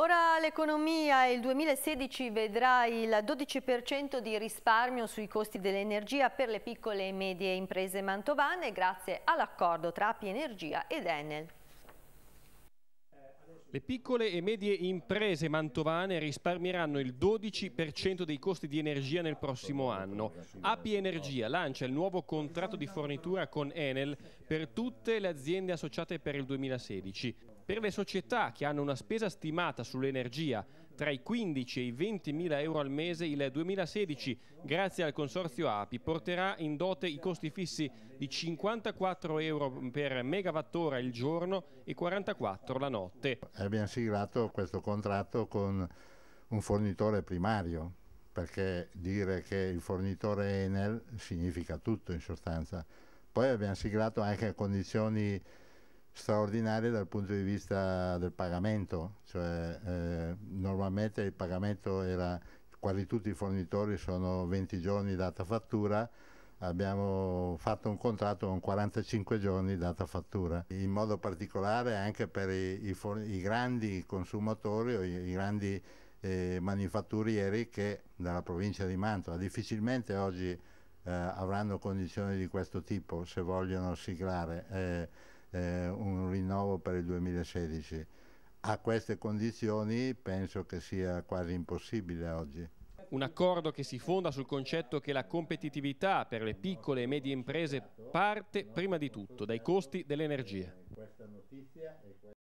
Ora l'economia, il 2016 vedrà il 12% di risparmio sui costi dell'energia per le piccole e medie imprese mantovane grazie all'accordo tra Api Energia ed Enel. Le piccole e medie imprese mantovane risparmieranno il 12% dei costi di energia nel prossimo anno. Api Energia lancia il nuovo contratto di fornitura con Enel per tutte le aziende associate per il 2016. Per le società che hanno una spesa stimata sull'energia tra i 15 e i 20 mila euro al mese, il 2016, grazie al consorzio API, porterà in dote i costi fissi di 54 euro per megawattora il giorno e 44 la notte. Eh, abbiamo siglato questo contratto con un fornitore primario, perché dire che il fornitore Enel significa tutto in sostanza. Poi abbiamo siglato anche condizioni straordinarie dal punto di vista del pagamento, cioè eh, normalmente il pagamento era quasi tutti i fornitori sono 20 giorni data fattura, abbiamo fatto un contratto con 45 giorni data fattura, in modo particolare anche per i, i, i grandi consumatori o i, i grandi eh, manifatturieri che dalla provincia di Mantova difficilmente oggi eh, avranno condizioni di questo tipo se vogliono siglare. Eh, eh, un rinnovo per il 2016. A queste condizioni penso che sia quasi impossibile oggi. Un accordo che si fonda sul concetto che la competitività per le piccole e medie imprese parte prima di tutto dai costi dell'energia.